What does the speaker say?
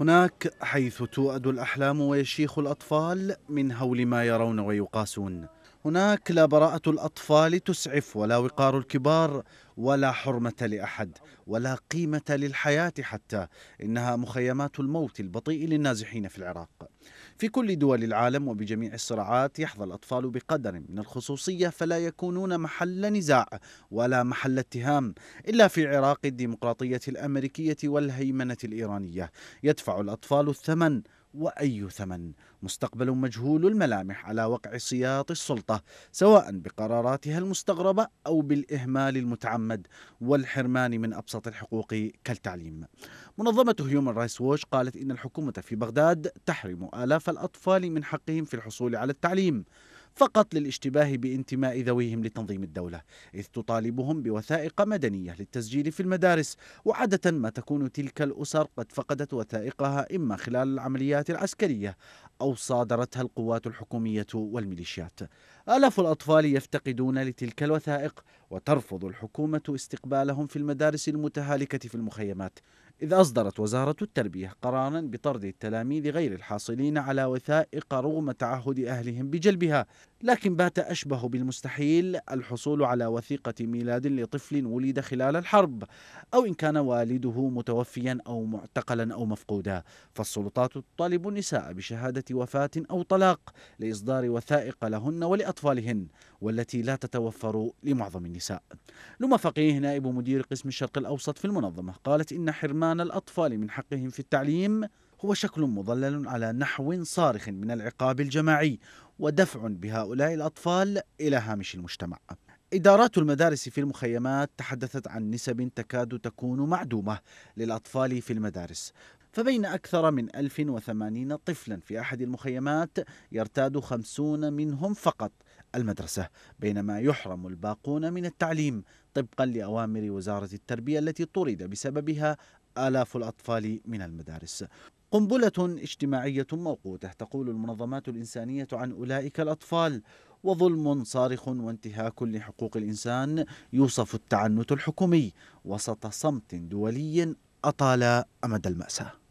هناك حيث توأد الأحلام ويشيخ الأطفال من هول ما يرون ويقاسون هناك لا براءة الأطفال تسعف ولا وقار الكبار ولا حرمة لأحد ولا قيمة للحياة حتى إنها مخيمات الموت البطيء للنازحين في العراق في كل دول العالم وبجميع الصراعات يحظى الأطفال بقدر من الخصوصية فلا يكونون محل نزاع ولا محل اتهام إلا في عراق الديمقراطية الأمريكية والهيمنة الإيرانية يدفع الأطفال الثمن وأي ثمن مستقبل مجهول الملامح على وقع سياط السلطة سواء بقراراتها المستغربة أو بالإهمال المتعمد والحرمان من أبسط الحقوق كالتعليم منظمة هيومن رايتس ووش قالت إن الحكومة في بغداد تحرم آلاف الأطفال من حقهم في الحصول على التعليم فقط للاشتباه بانتماء ذويهم لتنظيم الدولة إذ تطالبهم بوثائق مدنية للتسجيل في المدارس وعادة ما تكون تلك الأسر قد فقدت وثائقها إما خلال العمليات العسكرية أو صادرتها القوات الحكومية والميليشيات آلاف الأطفال يفتقدون لتلك الوثائق وترفض الحكومة استقبالهم في المدارس المتهالكة في المخيمات إذ أصدرت وزارة التربية قرارا بطرد التلاميذ غير الحاصلين على وثائق رغم تعهد أهلهم بجلبها لكن بات أشبه بالمستحيل الحصول على وثيقة ميلاد لطفل ولد خلال الحرب أو إن كان والده متوفيا أو معتقلا أو مفقودا فالسلطات تطالب النساء بشهادة وفاة أو طلاق لإصدار وثائق لهن ولأطفالهن والتي لا تتوفر لمعظم النساء لما فقيه نائب مدير قسم الشرق الأوسط في المنظمة قالت إن حرمان ضمان الأطفال من حقهم في التعليم هو شكل مضلل على نحو صارخ من العقاب الجماعي ودفع بهؤلاء الأطفال إلى هامش المجتمع إدارات المدارس في المخيمات تحدثت عن نسب تكاد تكون معدومة للأطفال في المدارس فبين أكثر من 1080 طفلا في أحد المخيمات يرتاد 50 منهم فقط المدرسة بينما يحرم الباقون من التعليم طبقا لأوامر وزارة التربية التي طرد بسببها آلاف الأطفال من المدارس قنبلة اجتماعية موقوتة تقول المنظمات الإنسانية عن أولئك الأطفال وظلم صارخ وانتهاك لحقوق الإنسان يوصف التعنت الحكومي وسط صمت دولي أطال أمد المأساة